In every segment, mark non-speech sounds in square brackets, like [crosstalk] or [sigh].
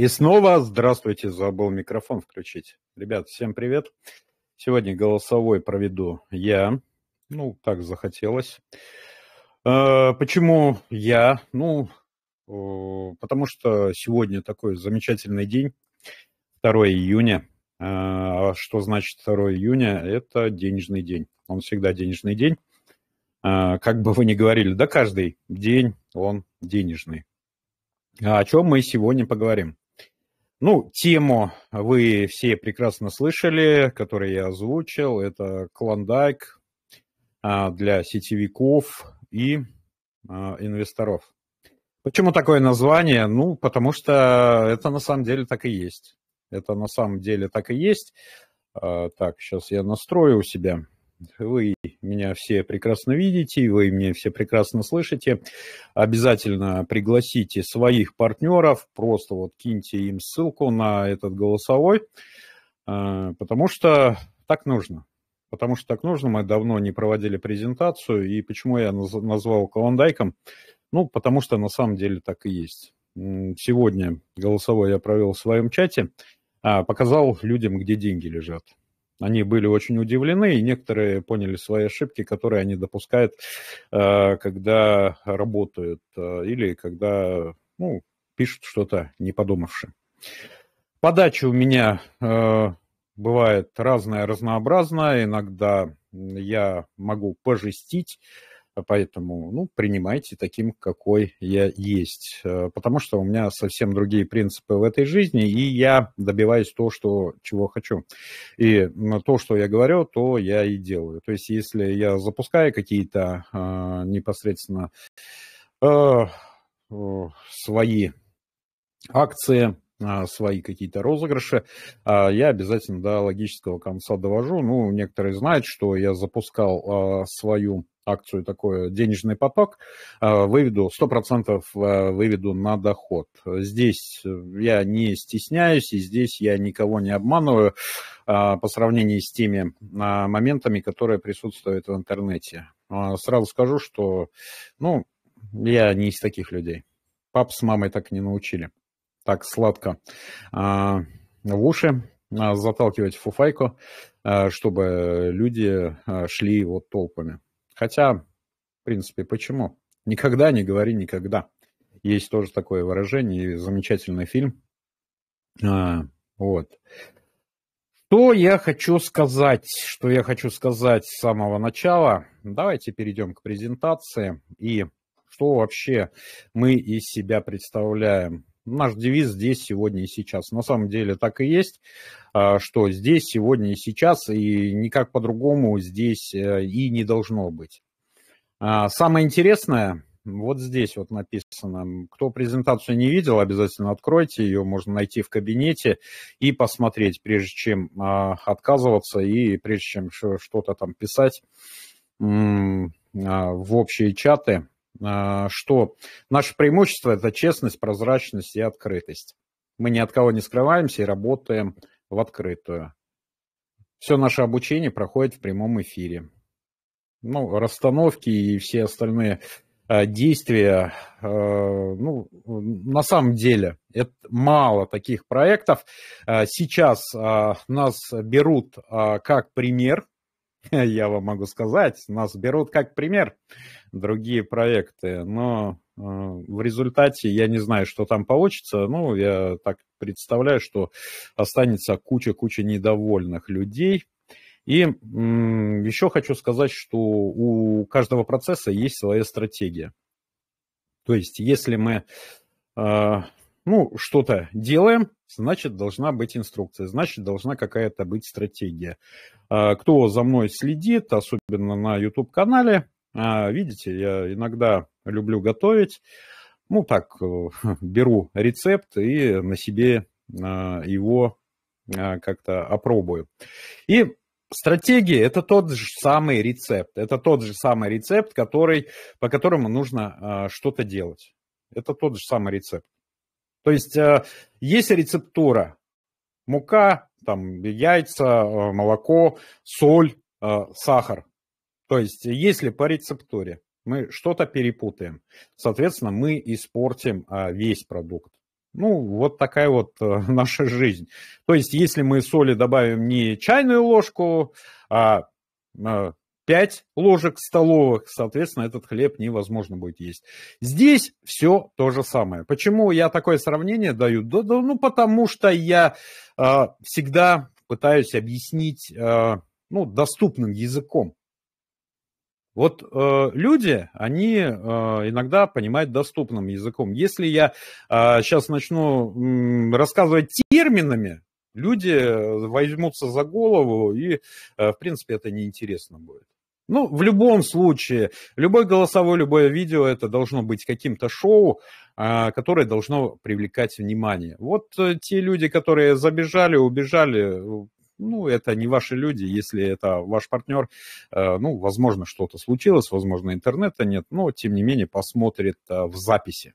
И снова здравствуйте, забыл микрофон включить. Ребят, всем привет. Сегодня голосовой проведу я. Ну, так захотелось. А, почему я? Ну, потому что сегодня такой замечательный день, 2 июня. А, а Что значит 2 июня? Это денежный день. Он всегда денежный день. А, как бы вы ни говорили, да каждый день он денежный. А о чем мы сегодня поговорим? Ну, тему вы все прекрасно слышали, которую я озвучил. Это клондайк а, для сетевиков и а, инвесторов. Почему такое название? Ну, потому что это на самом деле так и есть. Это на самом деле так и есть. А, так, сейчас я настрою у себя. Вы меня все прекрасно видите, вы меня все прекрасно слышите. Обязательно пригласите своих партнеров, просто вот киньте им ссылку на этот голосовой, э, потому что так нужно. Потому что так нужно, мы давно не проводили презентацию, и почему я назвал Колондайком? Ну, потому что на самом деле так и есть. Сегодня голосовой я провел в своем чате, а, показал людям, где деньги лежат. Они были очень удивлены, и некоторые поняли свои ошибки, которые они допускают, а, когда работают а, или когда ну, пишут что-то не подумавши. Подача у меня а, бывает разная, разнообразная. Иногда я могу пожестить, а поэтому, ну, принимайте таким, какой я есть. Э, потому что у меня совсем другие принципы в этой жизни, и я добиваюсь того, что, чего хочу. И то, что я говорю, то я и делаю. То есть, если я запускаю какие-то э, непосредственно э, свои акции, а, свои какие-то розыгрыши, я обязательно до логического конца довожу. Ну, некоторые знают, что я запускал свою акцию такой денежный поток, э, выведу 100% э, выведу на доход. Здесь э, я не стесняюсь, и здесь я никого не обманываю а, по сравнению с теми а, моментами, которые присутствуют в интернете. А, сразу скажу, что, ну, я не из таких людей. Пап с мамой так не научили. Так сладко в уши заталкивать фуфайку, чтобы люди шли вот толпами. Хотя, в принципе, почему? Никогда не говори никогда. Есть тоже такое выражение, и замечательный фильм. А, вот. Что я хочу сказать? Что я хочу сказать с самого начала? Давайте перейдем к презентации и что вообще мы из себя представляем наш девиз «здесь, сегодня и сейчас». На самом деле так и есть, а, что здесь, сегодня и сейчас, и никак по-другому здесь э, и не должно быть. А, самое интересное, вот здесь вот написано. Кто презентацию не видел, обязательно откройте ее, можно найти в кабинете и посмотреть, прежде чем а, отказываться и прежде чем что-то там писать в общие чаты. А, что наше преимущество – это честность, прозрачность и открытость. Мы ни от кого не скрываемся и работаем в открытую. Все наше обучение проходит в прямом эфире. Ну, расстановки и все остальные а, действия. А, ну, на самом деле, это мало таких проектов. Сейчас нас берут как пример [laughs] я вам могу сказать, нас берут как пример другие проекты, но э, в результате я не знаю, что там получится, ну, я так представляю, что останется куча-куча недовольных людей. И еще хочу сказать, что у каждого процесса есть своя стратегия. То есть, если мы э, ну, что-то делаем, значит, должна быть инструкция, значит, должна какая-то быть стратегия. А, кто за мной следит, особенно на YouTube-канале, а, видите, я иногда люблю готовить. Ну, так, э, [laughs] беру рецепт и на себе а, его как-то опробую. И Стратегия – это тот же самый рецепт. Это тот же самый рецепт, который, по которому нужно что-то делать. Это тот же самый рецепт. То есть э, есть рецептура. Мука, там, яйца, э, молоко, соль, э, сахар. То есть если по рецептуре мы что-то перепутаем, соответственно, мы испортим весь продукт. Ну, вот такая вот [laughs] наша жизнь. То есть, если мы соли добавим не чайную ложку, а 5 ложек столовых, соответственно, этот хлеб невозможно будет есть. Здесь все то же самое. Почему я такое сравнение даю? Да, да, ну, потому что я э, всегда пытаюсь объяснить э, ну, доступным языком. Вот э, люди, они э, иногда понимают доступным языком. Если я э, а, сейчас начну э, рассказывать терминами, люди э, возьмутся за голову, и, э, в принципе, это неинтересно будет. Ну, в любом случае, любой голосовой, любое видео, это должно быть каким-то шоу, а, которое должно привлекать внимание. Вот э, те люди, которые забежали, убежали, ну, это не ваши люди, если это ваш партнер, э, ну, возможно, что-то случилось, возможно, интернета нет, но, тем не менее, посмотрит э, в записи.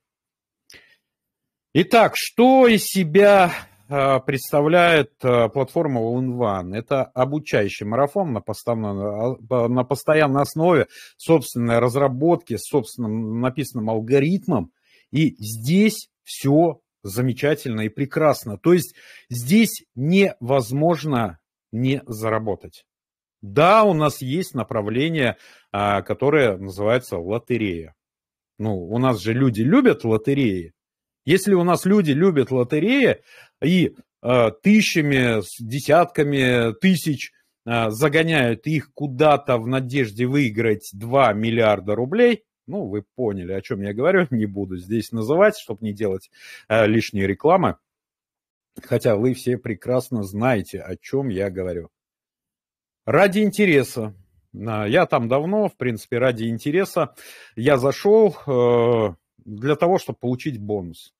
Итак, что из себя Э, представляет э, платформа All Это обучающий марафон на, а, на постоянной основе, собственной разработки, собственным написанным алгоритмом. И здесь все замечательно и прекрасно. То есть здесь невозможно не заработать. Да, у нас есть направление, а, которое называется лотерея. Ну, у нас же люди любят лотереи. Если у нас люди любят лотереи и э, тысячами, десятками тысяч э, загоняют их куда-то в надежде выиграть 2 миллиарда рублей, ну, вы поняли, о чем я говорю, [laughs] не буду здесь называть, чтобы не делать э, лишней рекламы. Хотя вы все прекрасно знаете, о чем я говорю. Ради интереса. Э, я там давно, в принципе, ради интереса. Я зашел э, для того, чтобы получить бонус.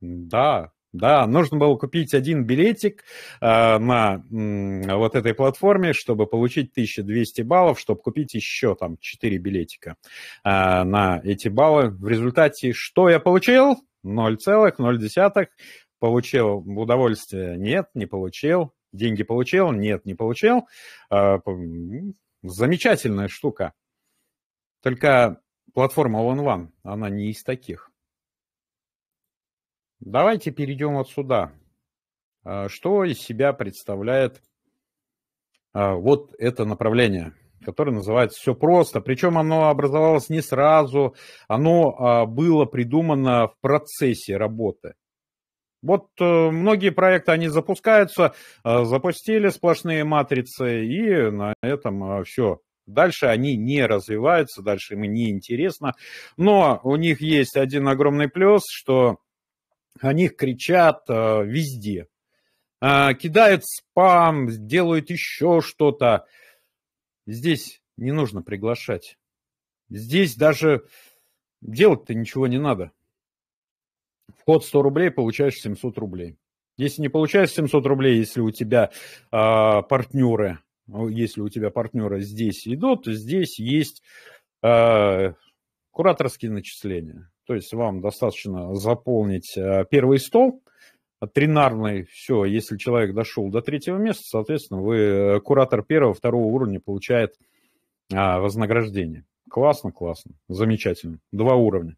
Да, да, нужно было купить один билетик э, на э, вот этой платформе, чтобы получить 1200 баллов, чтобы купить еще там 4 билетика э, на эти баллы. В результате что я получил? 0,0. Получил удовольствие? Нет, не получил. Деньги получил? Нет, не получил. Э, замечательная штука. Только платформа One One, она не из таких. Давайте перейдем вот сюда. А, что из себя представляет а, вот это направление, которое называется «Все просто». Причем оно образовалось не сразу, оно а, было придумано в процессе работы. Вот э, многие проекты, они запускаются, запустили сплошные матрицы, и на этом все. Дальше они не развиваются, дальше им не интересно. Но у них есть один огромный плюс, что о них кричат э, везде. Э, кидают спам, делают еще что-то. Здесь не нужно приглашать. Здесь даже делать-то ничего не надо. Вход 100 рублей, получаешь 700 рублей. Если не получаешь 700 рублей, если у тебя э, партнеры, если у тебя партнеры здесь идут, здесь есть э, кураторские начисления. То есть вам достаточно заполнить э, первый стол, тринарный, все, если человек дошел до третьего места, соответственно, вы э, куратор первого, второго уровня получает а, вознаграждение. Классно, классно, замечательно. Два уровня.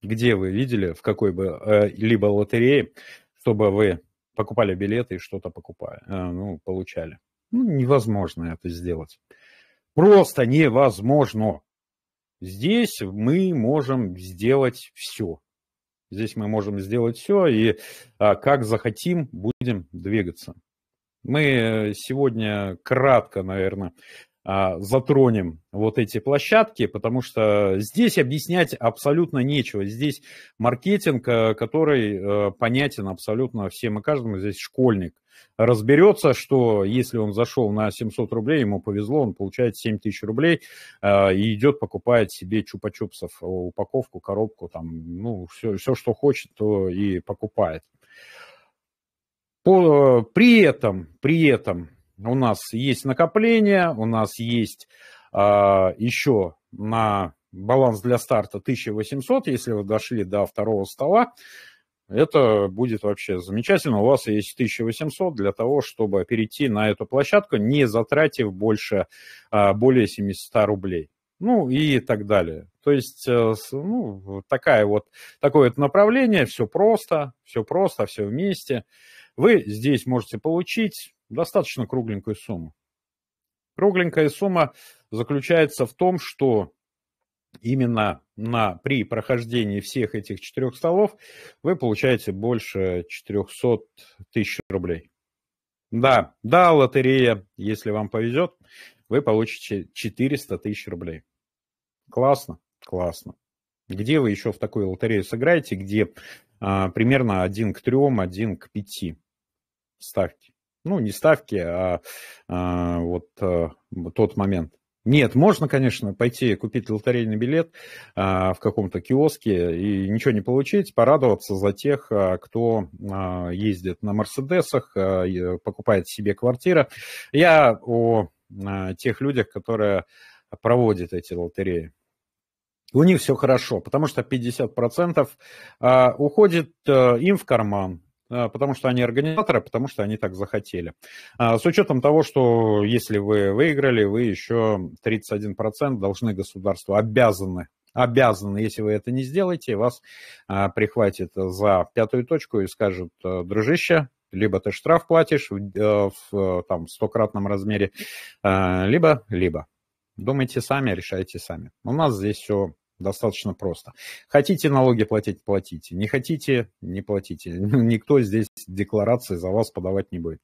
Где вы видели, в какой бы э, либо лотерее, чтобы вы покупали билеты и что-то покупали, ну, получали. Ну, невозможно это сделать. Просто невозможно. Здесь мы можем сделать все. Здесь мы можем сделать все и а, как захотим, будем двигаться. Мы э, сегодня кратко, наверное, а, затронем вот эти площадки, потому что здесь объяснять абсолютно нечего. Здесь маркетинг, э, который э, понятен абсолютно всем и каждому, здесь школьник разберется, что если он зашел на 700 рублей, ему повезло, он получает 7 тысяч рублей э, и идет покупает себе чупа-чупсов, э, упаковку, коробку, там, ну, все, все, что хочет, то и покупает. По, при этом, при этом у нас есть накопление, у нас есть э, еще на баланс для старта 1800, если вы дошли до второго стола, это будет вообще замечательно. У вас есть 1800 для того, чтобы перейти на эту площадку, не затратив больше, а, более 700 рублей. Ну и так далее. То есть э, ну, такая вот, такое вот направление, все просто, все просто, все вместе. Вы здесь можете получить достаточно кругленькую сумму. Кругленькая сумма заключается в том, что именно на, при прохождении всех этих четырех столов вы получаете больше 400 тысяч рублей. Да, да, лотерея, если вам повезет, вы получите 400 тысяч рублей. Классно, классно. Где вы еще в такую лотерею сыграете, где а, примерно 1 к 3, 1 к 5 ставки? Ну, не ставки, а, а вот а, тот момент. Нет, можно, конечно, пойти купить лотерейный билет а, в каком-то киоске и ничего не получить, порадоваться за тех, а, кто а, ездит на Мерседесах, а, покупает себе квартиры. Я о а, тех людях, которые проводят эти лотереи. У них все хорошо, потому что 50% а, уходит э, им в карман, а, потому что они организаторы, потому что они так захотели. А, с учетом того, что если вы выиграли, вы еще 31% должны государству, обязаны обязаны, если вы это не сделаете, вас а, прихватит за пятую точку и скажут, э, дружище, либо ты штраф платишь в, э, в там, стократном размере, либо, либо. Думайте сами, решайте сами. У нас здесь все Достаточно просто. Хотите налоги платить, платите. Не хотите, не платите. [laughs] Никто здесь декларации за вас подавать не будет.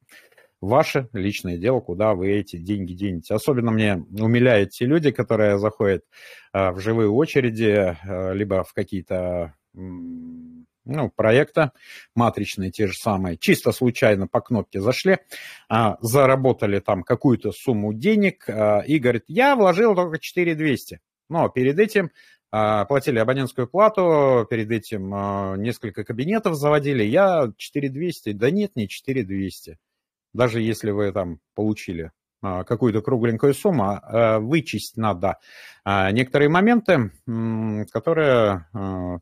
Ваше личное дело, куда вы эти деньги денете. Особенно мне умиляют те люди, которые заходят а, в живые очереди, а, либо в какие-то ну, проекта, матричные те же самые, чисто случайно по кнопке зашли, а, заработали там какую-то сумму денег а, и говорит, я вложил только 4200. Но перед этим а, платили абонентскую плату, перед этим а, несколько кабинетов заводили. Я 4200, да нет, не 4200. Даже если вы там получили а, какую-то кругленькую сумму, вычесть надо некоторые моменты, которые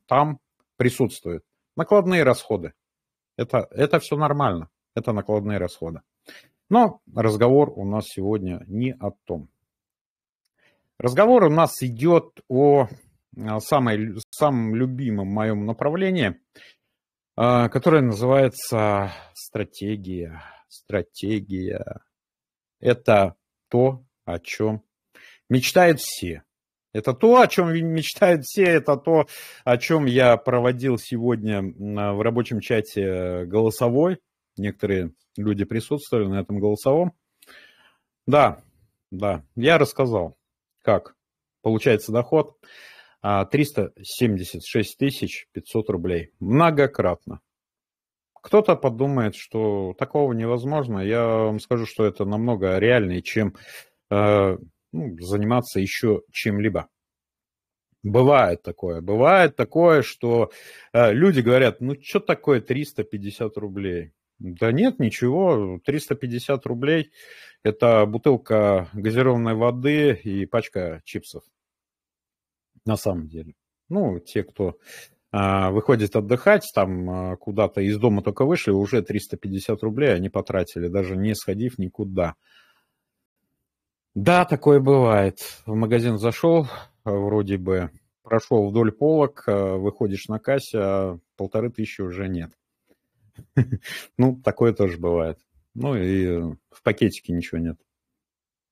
там присутствуют. Накладные расходы. Это, это все нормально. Это накладные расходы. Но разговор у нас сегодня не о том. Разговор у нас идет о а, самой, самым любимом моем направлении, а, которое называется стратегия. Стратегия – это то, о чем мечтают все. Это то, о чем мечтают все, это то, о чем я проводил сегодня а, в рабочем чате э, голосовой. Некоторые люди присутствовали на этом голосовом. Да, да, я рассказал, как получается доход. 376 а, тысяч 500 рублей. Многократно. Кто-то подумает, что такого невозможно. Я вам скажу, что это намного реальнее, чем э, ну, заниматься еще чем-либо. Бывает такое. Бывает такое, что э, люди говорят, ну что такое 350 рублей? Да нет, ничего. 350 рублей – это бутылка газированной воды и пачка чипсов на самом деле. Ну, те, кто а, выходит отдыхать, там а, куда-то из дома только вышли, уже 350 рублей они потратили, даже не сходив никуда. Да, такое бывает. В магазин зашел, вроде бы прошел вдоль полок, а, выходишь на кассе, а полторы тысячи уже нет. [laughs] Ну, такое тоже бывает. Ну и в пакетике ничего нет.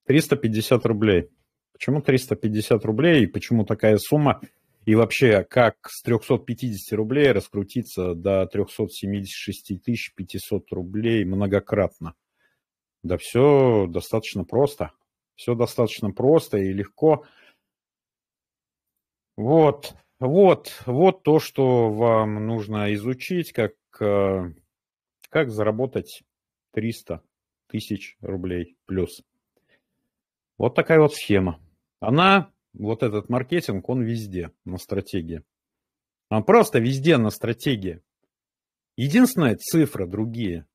350 рублей. Почему 350 рублей и почему такая сумма? И вообще, как с 350 рублей раскрутиться до 376 500 рублей многократно? Да все достаточно просто. Все достаточно просто и легко. Вот, вот, вот то, что вам нужно изучить, как, э, как заработать 300 тысяч рублей плюс. Вот такая вот схема. Она, вот этот маркетинг, он везде на стратегии. Он просто везде на стратегии. Единственная цифра другие.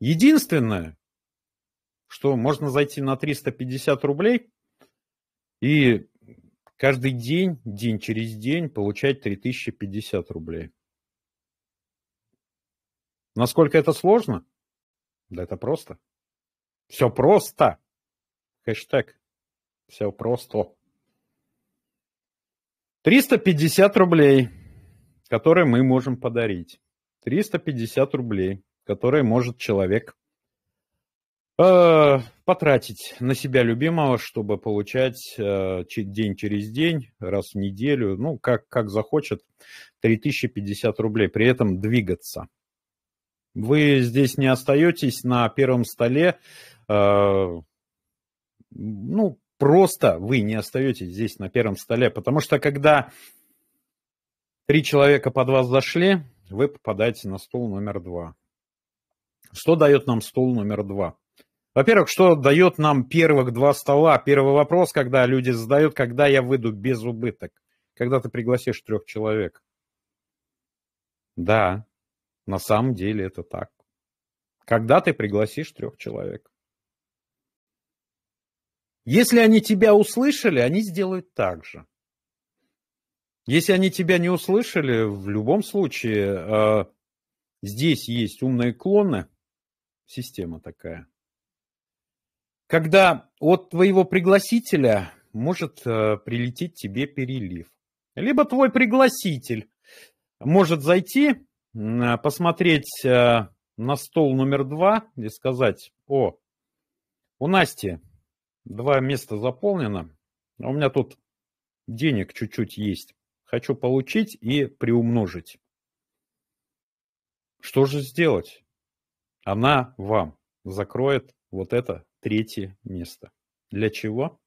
Единственное, что можно зайти на 350 рублей и каждый день, день через день получать 3050 рублей. Насколько это сложно? Да это просто. Все просто. Хэштег. Все просто. 350 рублей, которые мы можем подарить. 350 рублей, которые может человек э, потратить на себя любимого, чтобы получать э, день через день, раз в неделю, ну, как, как захочет, 3050 рублей, при этом двигаться. Вы здесь не остаетесь на первом столе, э, ну, просто вы не остаетесь здесь на первом столе, потому что когда три человека под вас зашли, вы попадаете на стол номер два. Что дает нам стол номер два? Во-первых, что дает нам первых два стола? Первый вопрос, когда люди задают, когда я выйду без убыток? Когда ты пригласишь трех человек? Да, на самом деле это так. Когда ты пригласишь трех человек? Если они тебя услышали, они сделают так же. Если они тебя не услышали, в любом случае э, здесь есть умные клоны, система такая. Когда от твоего пригласителя может э, прилететь тебе перелив. Либо твой пригласитель может зайти, э, посмотреть э, на стол номер два и сказать, о, у Насти Два места заполнено. У меня тут денег чуть-чуть есть. Хочу получить и приумножить. Что же сделать? Она вам закроет вот это третье место. Для чего?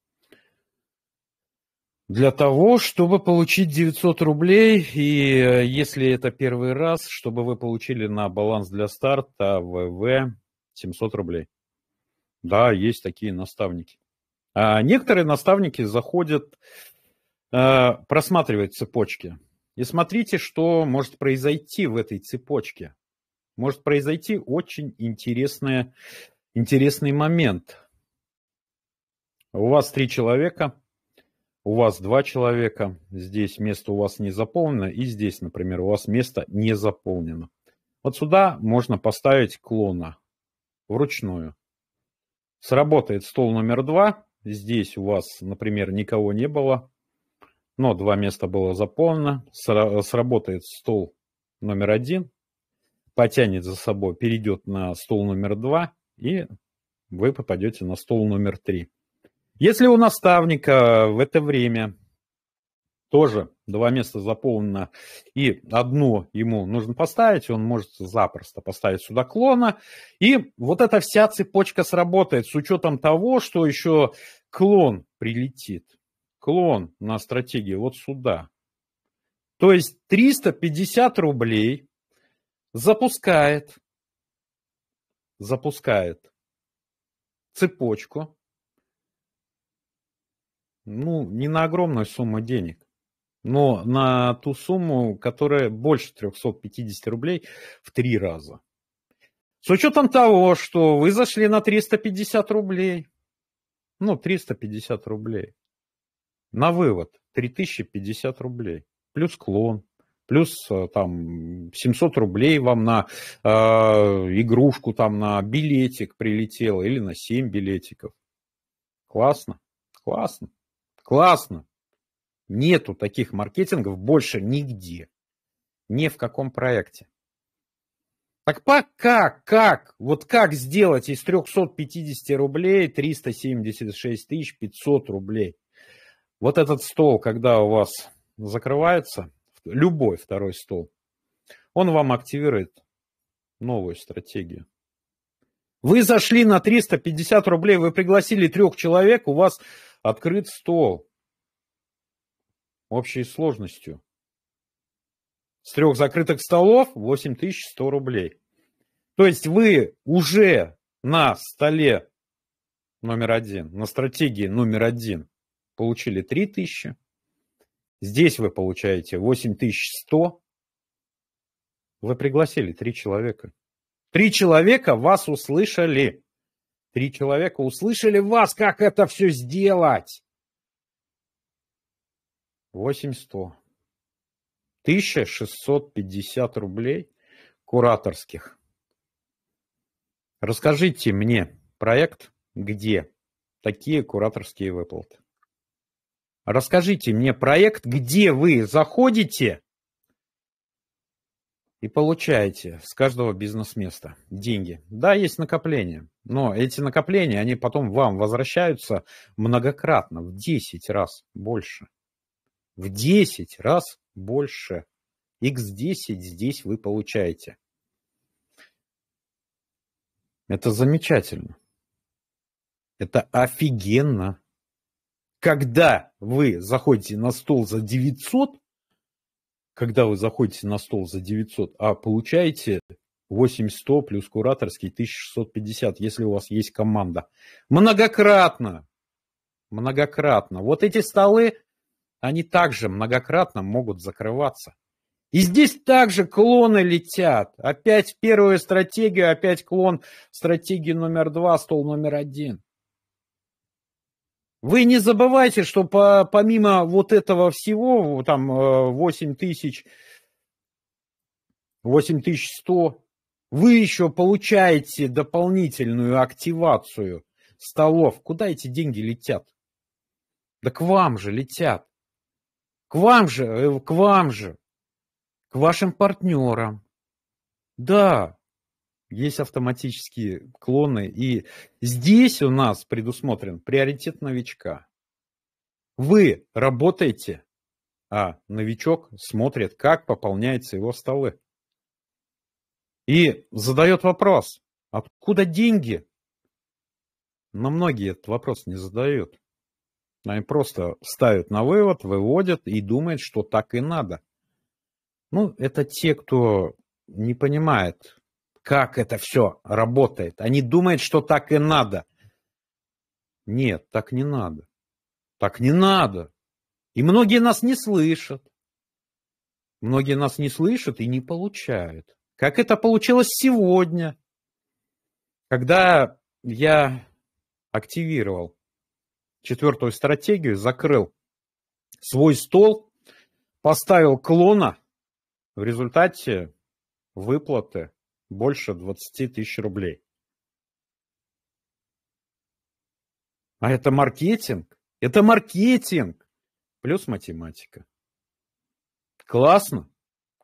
Для того, чтобы получить 900 рублей, и э, если это первый раз, чтобы вы получили на баланс для старта ВВ 700 рублей. Да, есть такие наставники. А некоторые наставники заходят э, просматривать цепочки. И смотрите, что может произойти в этой цепочке. Может произойти очень интересное, интересный момент. У вас три человека, у вас два человека, здесь место у вас не заполнено, и здесь, например, у вас место не заполнено. Вот сюда можно поставить клона вручную. Сработает стол номер два, Здесь у вас, например, никого не было, но два места было заполнено. Сработает стол номер один, потянет за собой, перейдет на стол номер два, и вы попадете на стол номер три. Если у наставника в это время тоже два места заполнено, и одно ему нужно поставить, он может запросто поставить сюда клона. И вот эта вся цепочка сработает с учетом того, что еще клон прилетит. Клон на стратегии вот сюда. То есть 350 рублей запускает, запускает цепочку, ну, не на огромную сумму денег но на ту сумму, которая больше 350 рублей в три раза. С учетом того, что вы зашли на 350 рублей, ну, 350 рублей, на вывод 3050 рублей, плюс клон, плюс э, там 700 рублей вам на э, игрушку, там на билетик прилетело или на 7 билетиков. Классно, классно, классно. Нету таких маркетингов больше нигде. Ни в каком проекте. Так пока как? Вот как сделать из 350 рублей 376 тысяч 500 рублей? Вот этот стол, когда у вас закрывается, любой второй стол, он вам активирует новую стратегию. Вы зашли на 350 рублей, вы пригласили трех человек, у вас открыт стол общей сложностью. С трех закрытых столов 8100 рублей. То есть вы уже на столе номер один, на стратегии номер один получили 3000. Здесь вы получаете 8100. Вы пригласили три человека. Три человека вас услышали. Три человека услышали вас, как это все сделать восемь сто. Тысяча шестьсот пятьдесят рублей кураторских. Расскажите мне проект, где такие кураторские выплаты. Расскажите мне проект, где вы заходите и получаете с каждого бизнес-места деньги. Да, есть накопления, но эти накопления, они потом вам возвращаются многократно, в 10 раз больше – в 10 раз больше. X10 здесь вы получаете. Это замечательно. Это офигенно. Когда вы заходите на стол за 900, когда вы заходите на стол за 900, а получаете 8100 плюс кураторский 1650, если у вас есть команда. Многократно. Многократно. Вот эти столы они также многократно могут закрываться. И здесь также клоны летят. Опять первую стратегию, опять клон стратегии номер два, стол номер один. Вы не забывайте, что по, помимо вот этого всего, там 8 э, тысяч, 8100, вы еще получаете дополнительную активацию столов. Куда эти деньги летят? Да к вам же летят. К вам же, э, к вам же, к вашим партнерам. Да, есть автоматические клоны. И здесь у нас предусмотрен приоритет новичка. Вы работаете, а новичок смотрит, как пополняются его столы. И задает вопрос, «А откуда деньги? Но многие этот вопрос не задают. Они просто ставят на вывод, выводят и думают, что так и надо. Ну, это те, кто не понимает, как это все работает. Они думают, что так и надо. Нет, так не надо. Так не надо. И многие нас не слышат. Многие нас не слышат и не получают. Как это получилось сегодня, когда я активировал четвертую стратегию, закрыл свой стол, поставил клона, в результате выплаты больше 20 тысяч рублей. А это маркетинг? Это маркетинг! Плюс математика. Классно.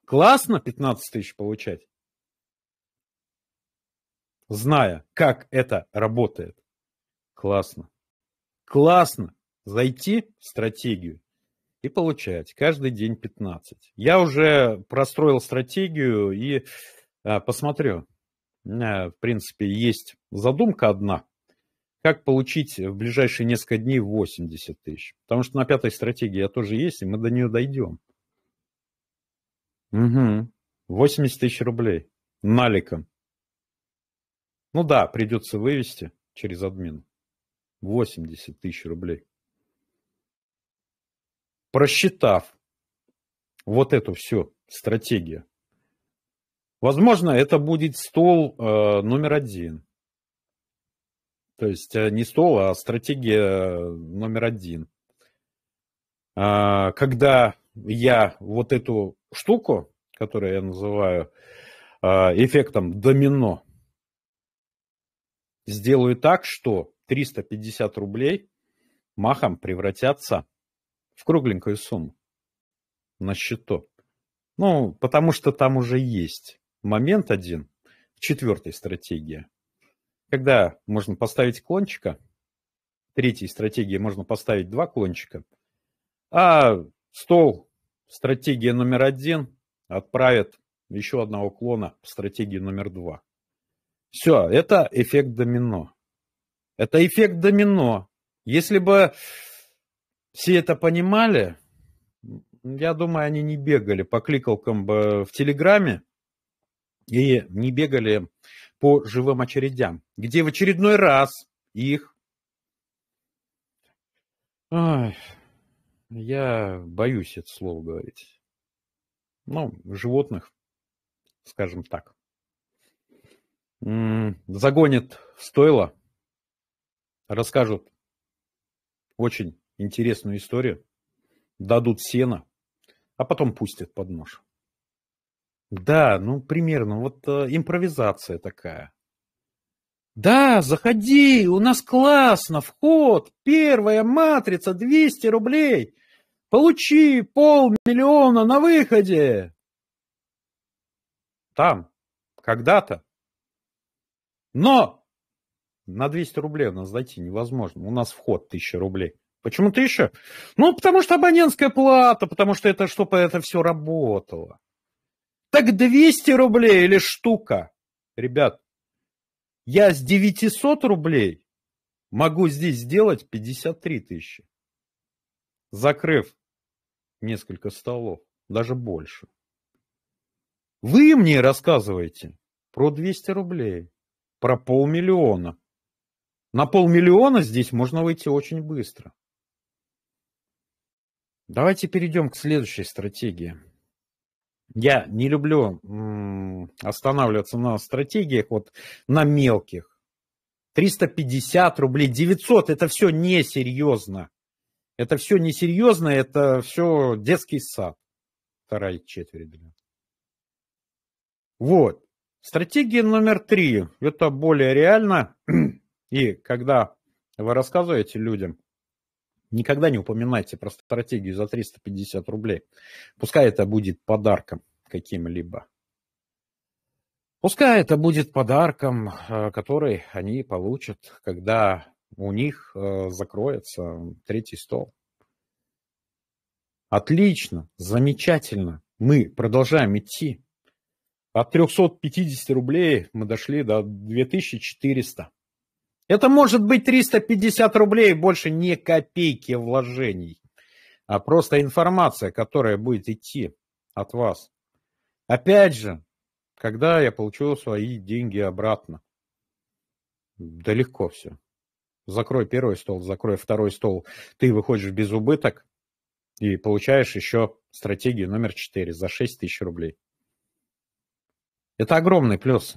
Классно 15 тысяч получать. Зная, как это работает. Классно. Классно. Зайти в стратегию и получать каждый день 15. Я уже простроил стратегию и а, посмотрю. У э, в принципе, есть задумка одна. Как получить в ближайшие несколько дней 80 тысяч? Потому что на пятой стратегии я тоже есть, и мы до нее дойдем. Угу. 80 тысяч рублей наликом. Ну да, придется вывести через админ. 80 тысяч рублей. Просчитав вот эту всю стратегию, возможно, это будет стол э, номер один. То есть э, не стол, а стратегия э, номер один. А, когда я вот эту штуку, которую я называю э, эффектом домино, сделаю так, что 350 рублей махом превратятся в кругленькую сумму на счету. Ну, потому что там уже есть момент один в четвертой стратегии, когда можно поставить кончика, третьей стратегии можно поставить два кончика, а стол стратегия номер один отправит еще одного клона в стратегии номер два. Все, это эффект домино. Это эффект домино. Если бы все это понимали, я думаю, они не бегали по кликалкам в Телеграме и не бегали по живым очередям, где в очередной раз их... Ой, я боюсь это слово говорить. Ну, животных, скажем так, загонят в стойло расскажут очень интересную историю, дадут сено, а потом пустят под нож. Да, ну примерно, вот э, импровизация такая. Да, заходи, у нас классно, вход, первая матрица, 200 рублей. Получи полмиллиона на выходе. Там, когда-то. Но на 200 рублей у нас зайти невозможно. У нас вход 1000 рублей. Почему 1000? Ну, потому что абонентская плата, потому что это, чтобы это все работало. Так 200 рублей или штука? Ребят, я с 900 рублей могу здесь сделать 53 тысячи, закрыв несколько столов, даже больше. Вы мне рассказываете про 200 рублей, про полмиллиона. На полмиллиона здесь можно выйти очень быстро. Давайте перейдем к следующей стратегии. Я не люблю останавливаться на стратегиях, вот на мелких. 350 рублей, 900, это все несерьезно. Это все несерьезно, это все детский сад. Вторая четверть. Вот. Стратегия номер три. Это более реально. И когда вы рассказываете людям, никогда не упоминайте про стратегию за 350 рублей. Пускай это будет подарком каким-либо. Пускай это будет подарком, э, который они получат, когда у них э, закроется третий стол. Отлично, замечательно. Мы продолжаем идти. От 350 рублей мы дошли до 2400. Это может быть 350 рублей, больше не копейки вложений, а просто информация, которая будет идти от вас. Опять же, когда я получу свои деньги обратно? Да легко все. Закрой первый стол, закрой второй стол. Ты выходишь без убыток и получаешь еще стратегию номер 4 за 6 тысяч рублей. Это огромный плюс.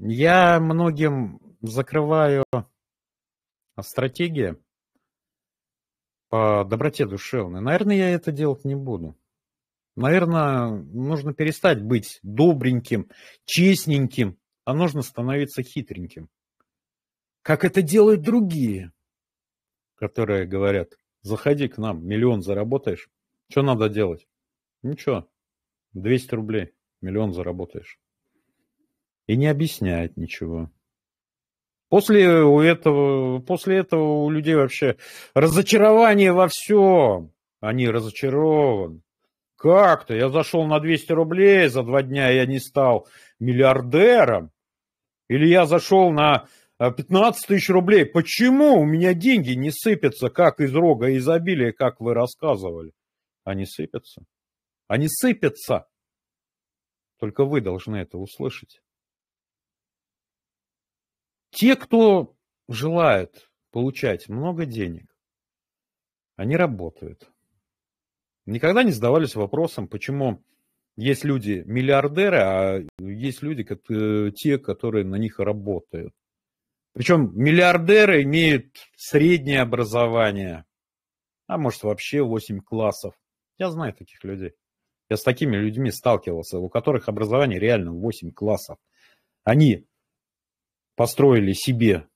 Я многим закрываю а, стратегия по доброте душевной. Наверное, я это делать не буду. Наверное, нужно перестать быть добреньким, честненьким, а нужно становиться хитреньким. Как это делают другие, которые говорят, заходи к нам, миллион заработаешь. Что надо делать? Ничего, 200 рублей, миллион заработаешь. И не объясняет ничего. После у этого, после этого у людей вообще разочарование во всем. Они разочарованы. Как-то я зашел на 200 рублей за два дня, я не стал миллиардером. Или я зашел на 15 э, тысяч рублей. Почему у меня деньги не сыпятся, как из рога изобилия, как вы рассказывали? Они а сыпятся. Они а сыпятся. Только вы должны это услышать. Те, кто желает получать много денег, они работают. Никогда не задавались вопросом, почему есть люди миллиардеры, а есть люди, как, э, те, которые на них работают. Причем миллиардеры имеют среднее образование, а может вообще 8 классов. Я знаю таких людей. Я с такими людьми сталкивался, у которых образование реально 8 классов. Они построили себе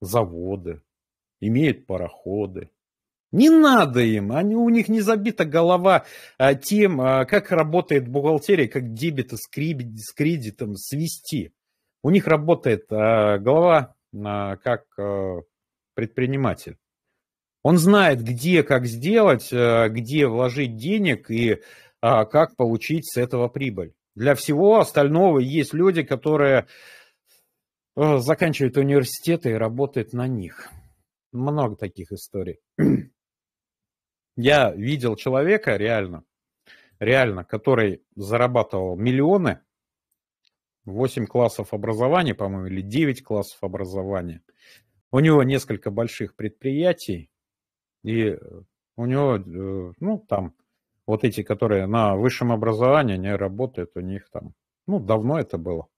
заводы, имеют пароходы. Не надо им, они, у них не забита голова а, тем, а, как работает бухгалтерия, как дебиты с, кредит, с кредитом свести. У них работает а, голова а, как а, предприниматель. Он знает, где как сделать, а, где вложить денег и а, как получить с этого прибыль. Для всего остального есть люди, которые Э, заканчивает университеты и работает на них. Много таких историй. [clears throat] Я видел человека реально, реально, который зарабатывал миллионы, 8 классов образования, по-моему, или 9 классов образования. У него несколько больших предприятий, и у него, э, ну, там, вот эти, которые на высшем образовании, они работают, у них там, ну, давно это было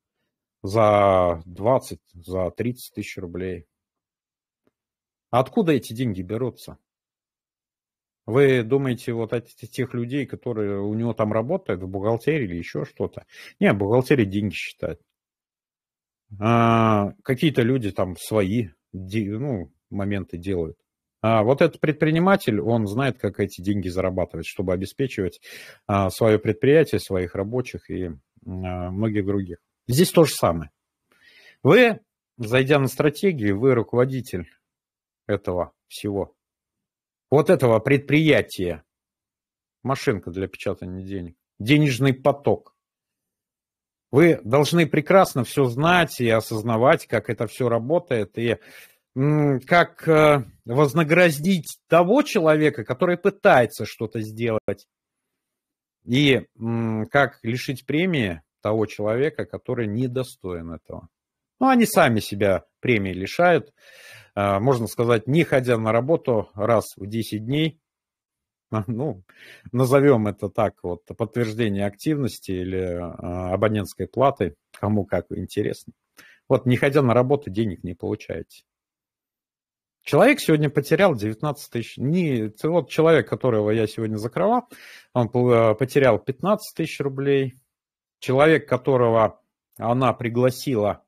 за 20, за 30 тысяч рублей. откуда эти деньги берутся? Вы думаете вот от тех людей, которые у него там работают, в бухгалтерии или еще что-то? Не, бухгалтерии деньги считать. А, какие-то люди там свои ну, моменты делают. А вот этот предприниматель, он знает, как эти деньги зарабатывать, чтобы обеспечивать а, свое предприятие, своих рабочих и а, многих других. Здесь то же самое. Вы, зайдя на стратегию, вы руководитель этого всего. Вот этого предприятия. Машинка для печатания денег. Денежный поток. Вы должны прекрасно все знать и осознавать, как это все работает, и как э, вознаградить того человека, который пытается что-то сделать, и как лишить премии того человека, который недостоин этого. Ну, они сами себя премии лишают. А, можно сказать, не ходя на работу раз в 10 дней, [laughs] а, ну, назовем это так, вот, подтверждение активности или а, абонентской платы, кому как интересно. Вот, не ходя на работу, денег не получаете. Человек сегодня потерял 19 тысяч. Не, вот человек, которого я сегодня закрывал, он потерял 15 тысяч рублей, человек, которого она пригласила,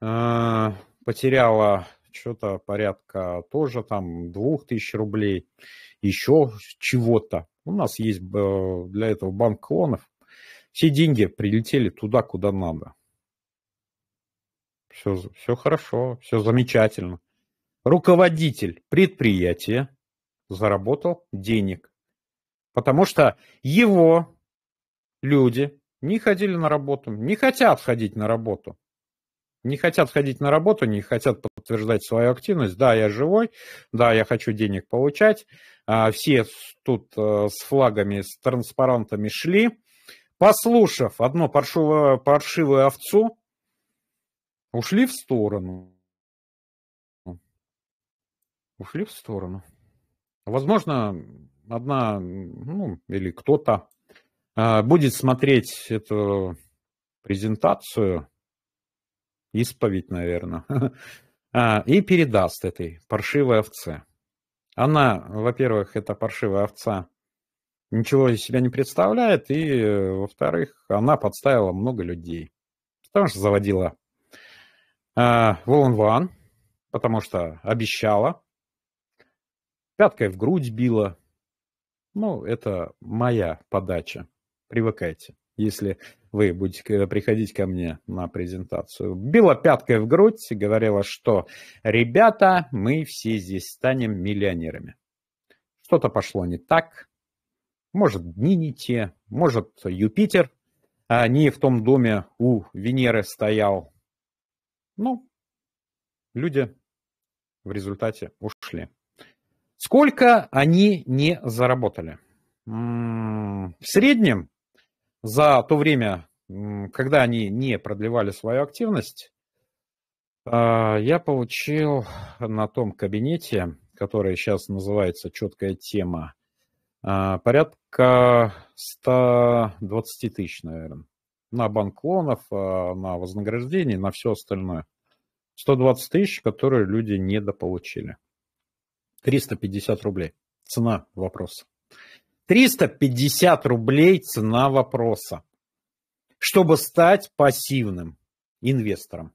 э, потеряла что-то порядка тоже там двух тысяч рублей, еще чего-то. У нас есть э, для этого банк клонов. Все деньги прилетели туда, куда надо. Все, все хорошо, все замечательно. Руководитель предприятия заработал денег, потому что его люди не ходили на работу, не хотят ходить на работу. Не хотят ходить на работу, не хотят подтверждать свою активность. Да, я живой, да, я хочу денег получать. А, все тут э, с флагами, с транспарантами шли. Послушав одно паршивое паршивую овцу, ушли в сторону. Ушли в сторону. Возможно, одна, ну, или кто-то а, будет смотреть эту презентацию, исповедь, наверное, [laughs] а, и передаст этой паршивой овце. Она, во-первых, эта паршивая овца ничего из себя не представляет, и, э, во-вторых, она подставила много людей. Потому что заводила э, Волан Ван, потому что обещала, пяткой в грудь била. Ну, это моя подача привыкайте. Если вы будете приходить ко мне на презентацию. Била пяткой в грудь, и говорила, что «Ребята, мы все здесь станем миллионерами». Что-то пошло не так. Может, дни не те. Может, Юпитер а не в том доме у Венеры стоял. Ну, люди в результате ушли. Сколько они не заработали? В среднем за то время, когда они не продлевали свою активность, а, я получил на том кабинете, который сейчас называется «Четкая тема», а, порядка 120 тысяч, наверное, на банклонов, а, на вознаграждение, на все остальное. 120 тысяч, которые люди недополучили. 350 рублей. Цена вопроса. 350 рублей цена вопроса, чтобы стать пассивным инвестором.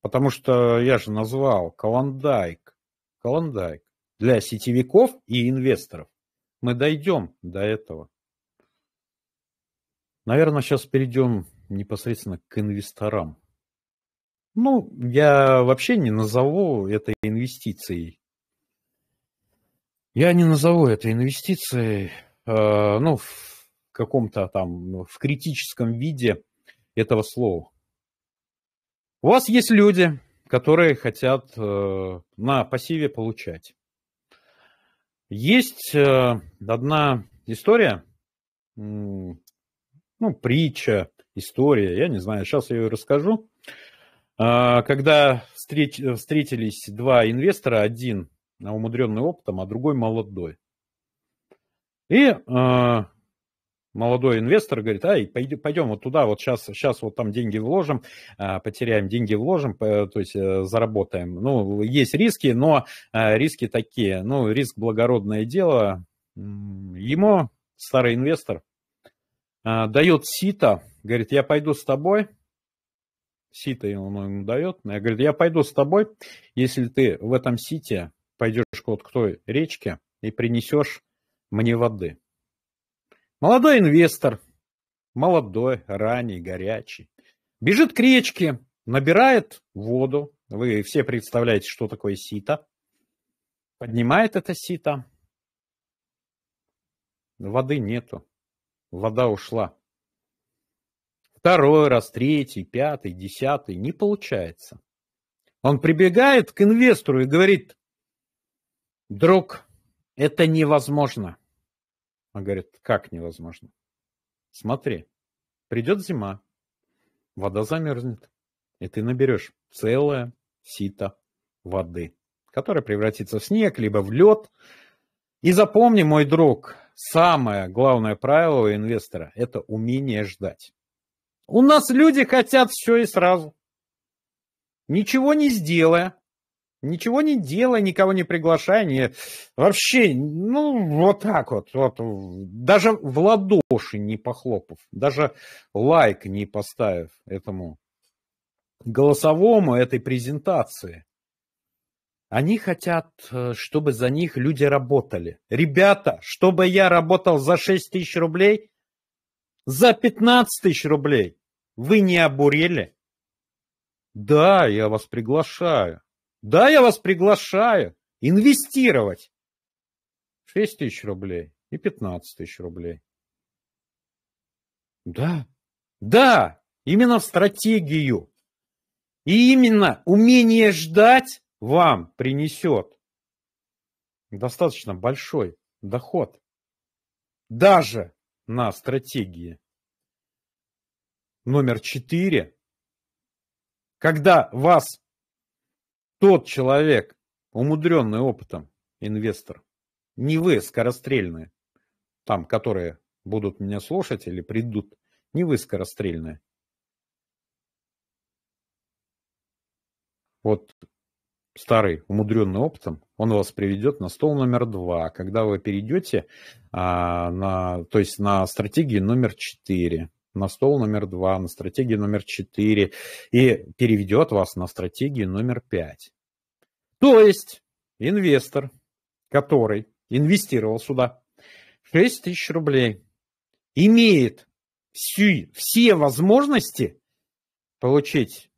Потому что я же назвал колондайк колондайк Для сетевиков и инвесторов. Мы дойдем до этого. Наверное, сейчас перейдем непосредственно к инвесторам. Ну, я вообще не назову это инвестицией. Я не назову это инвестицией, а, ну, в каком-то там, ну, в критическом виде этого слова. У вас есть люди, которые хотят э, на пассиве получать. Есть э, одна история, ну, притча, история, я не знаю, сейчас я ее расскажу. А, когда встретились два инвестора, один умудренный опытом, а другой молодой. И э, молодой инвестор говорит, ай, пойдем вот туда, вот сейчас, сейчас вот там деньги вложим, а, потеряем деньги, вложим, то есть э, заработаем. Ну, есть риски, но а, риски такие. Ну, риск благородное дело. Ему старый инвестор дает сито, говорит, я пойду с тобой, сито он ему дает, я говорю, я пойду с тобой, если ты в этом сите пойдешь вот к той речке и принесешь мне воды. Молодой инвестор, молодой, ранний, горячий, бежит к речке, набирает воду. Вы все представляете, что такое сито. Поднимает это сито. Воды нету. Вода ушла. Второй раз, третий, пятый, десятый. Не получается. Он прибегает к инвестору и говорит, Друг, это невозможно. Он говорит, как невозможно? Смотри, придет зима, вода замерзнет, и ты наберешь целое сито воды, которое превратится в снег, либо в лед. И запомни, мой друг, самое главное правило у инвестора – это умение ждать. У нас люди хотят все и сразу. Ничего не сделая, Ничего не делая, никого не приглашая, не... вообще, ну, вот так вот, вот, даже в ладоши не похлопав, даже лайк не поставив этому голосовому этой презентации. Они хотят, э, чтобы за них люди работали. Ребята, чтобы я работал за 6 тысяч рублей, за 15 тысяч рублей, вы не обурели? Да, я вас приглашаю. Да, я вас приглашаю инвестировать 6 тысяч рублей и 15 тысяч рублей. Да, да, именно в стратегию. И именно умение ждать вам принесет достаточно большой доход. Даже на стратегии. Номер четыре. Когда вас тот человек, умудренный опытом, инвестор, не вы скорострельные, там, которые будут меня слушать или придут, не вы скорострельные. Вот старый, умудренный опытом, он вас приведет на стол номер два, когда вы перейдете а, на, то есть на стратегию номер четыре на стол номер два, на стратегию номер четыре и переведет вас на стратегию номер пять. То есть инвестор, который инвестировал сюда 6 тысяч рублей, имеет всю, все возможности получить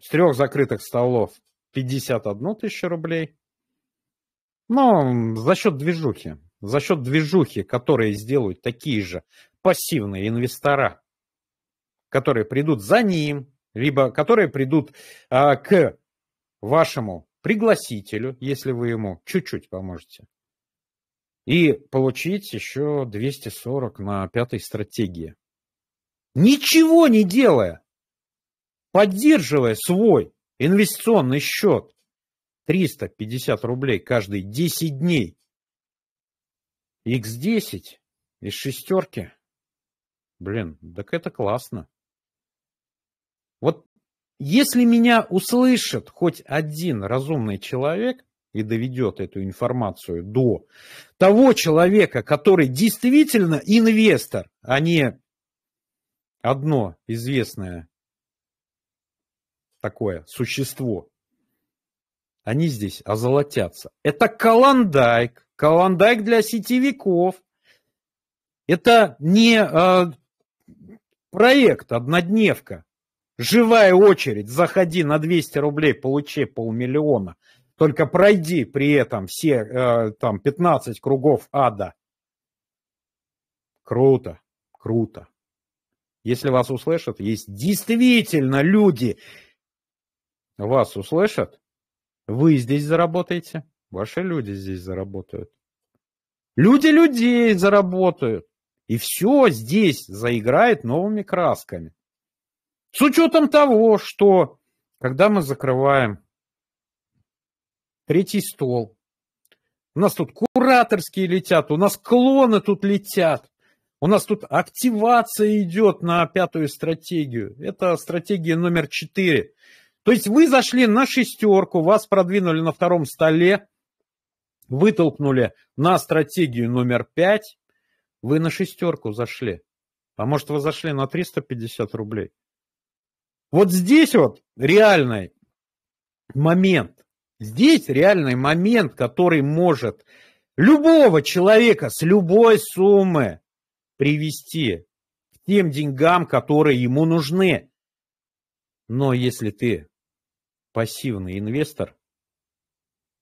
с трех закрытых столов 51 тысячу рублей, но за счет движухи за счет движухи, которые сделают такие же пассивные инвестора, которые придут за ним, либо которые придут а, к вашему пригласителю, если вы ему чуть-чуть поможете, и получить еще 240 на пятой стратегии. Ничего не делая, поддерживая свой инвестиционный счет 350 рублей каждые 10 дней X10 из шестерки. Блин, так это классно. Вот если меня услышит хоть один разумный человек и доведет эту информацию до того человека, который действительно инвестор, а не одно известное такое существо, они здесь озолотятся. Это Каландайк, Колондайк для сетевиков. Это не э, проект «Однодневка». Живая очередь, заходи на 200 рублей, получи полмиллиона. Только пройди при этом все э, там 15 кругов ада. Круто, круто. Если вас услышат, есть действительно люди. Вас услышат, вы здесь заработаете. Ваши люди здесь заработают. Люди людей заработают. И все здесь заиграет новыми красками. С учетом того, что когда мы закрываем третий стол, у нас тут кураторские летят, у нас клоны тут летят, у нас тут активация идет на пятую стратегию. Это стратегия номер четыре. То есть вы зашли на шестерку, вас продвинули на втором столе, вытолкнули на стратегию номер 5, вы на шестерку зашли. А может, вы зашли на 350 рублей. Вот здесь вот реальный момент. Здесь реальный момент, который может любого человека с любой суммы привести к тем деньгам, которые ему нужны. Но если ты пассивный инвестор,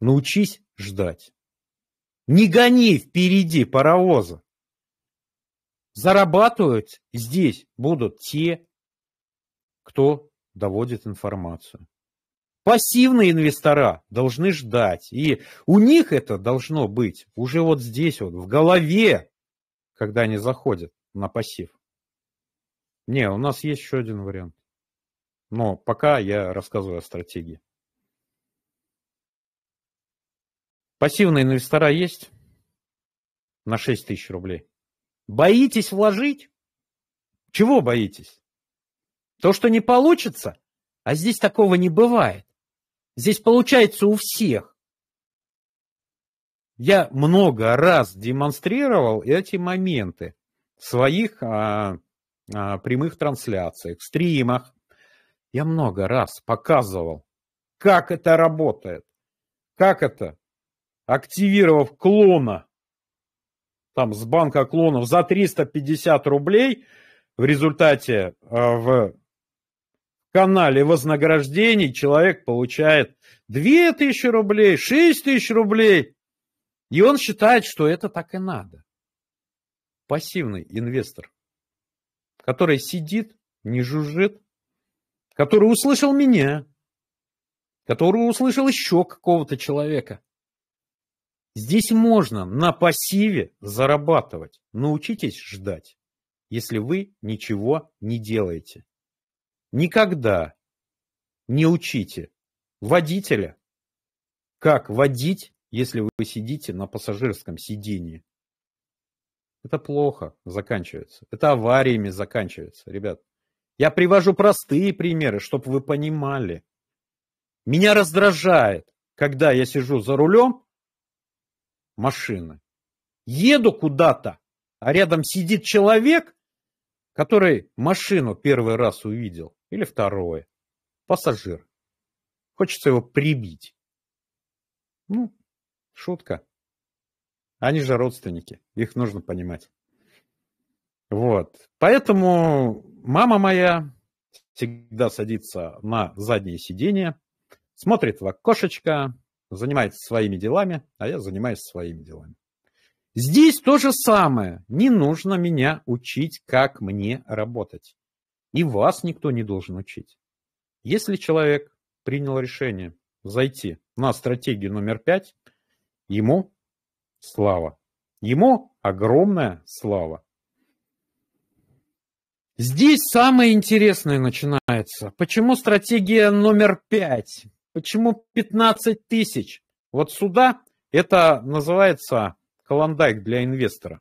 научись ждать. Не гони впереди паровоза. Зарабатывают здесь будут те, кто доводит информацию. Пассивные инвестора должны ждать. И у них это должно быть уже вот здесь, вот в голове, когда они заходят на пассив. Не, у нас есть еще один вариант. Но пока я рассказываю о стратегии. Пассивные инвестора есть на 6 тысяч рублей. Боитесь вложить? Чего боитесь? То, что не получится? А здесь такого не бывает. Здесь получается у всех. Я много раз демонстрировал эти моменты в своих а, а, прямых трансляциях, стримах. Я много раз показывал, как это работает, как это активировав клона, там с банка клонов за 350 рублей, в результате а, в канале вознаграждений человек получает 2000 рублей, 6000 рублей. И он считает, что это так и надо. Пассивный инвестор, который сидит, не жужжит, который услышал меня, который услышал еще какого-то человека – Здесь можно на пассиве зарабатывать. Научитесь ждать, если вы ничего не делаете. Никогда не учите водителя, как водить, если вы сидите на пассажирском сидении. Это плохо заканчивается. Это авариями заканчивается, ребят. Я привожу простые примеры, чтобы вы понимали. Меня раздражает, когда я сижу за рулем, машины. Еду куда-то, а рядом сидит человек, который машину первый раз увидел, или второе, пассажир. Хочется его прибить. Ну, шутка. Они же родственники, их нужно понимать. Вот. Поэтому мама моя всегда садится на заднее сиденье, смотрит в окошечко, занимается своими делами, а я занимаюсь своими делами. Здесь то же самое. Не нужно меня учить, как мне работать. И вас никто не должен учить. Если человек принял решение зайти на стратегию номер пять, ему слава. Ему огромная слава. Здесь самое интересное начинается. Почему стратегия номер пять? Почему 15 тысяч? Вот сюда это называется колондайк для инвестора.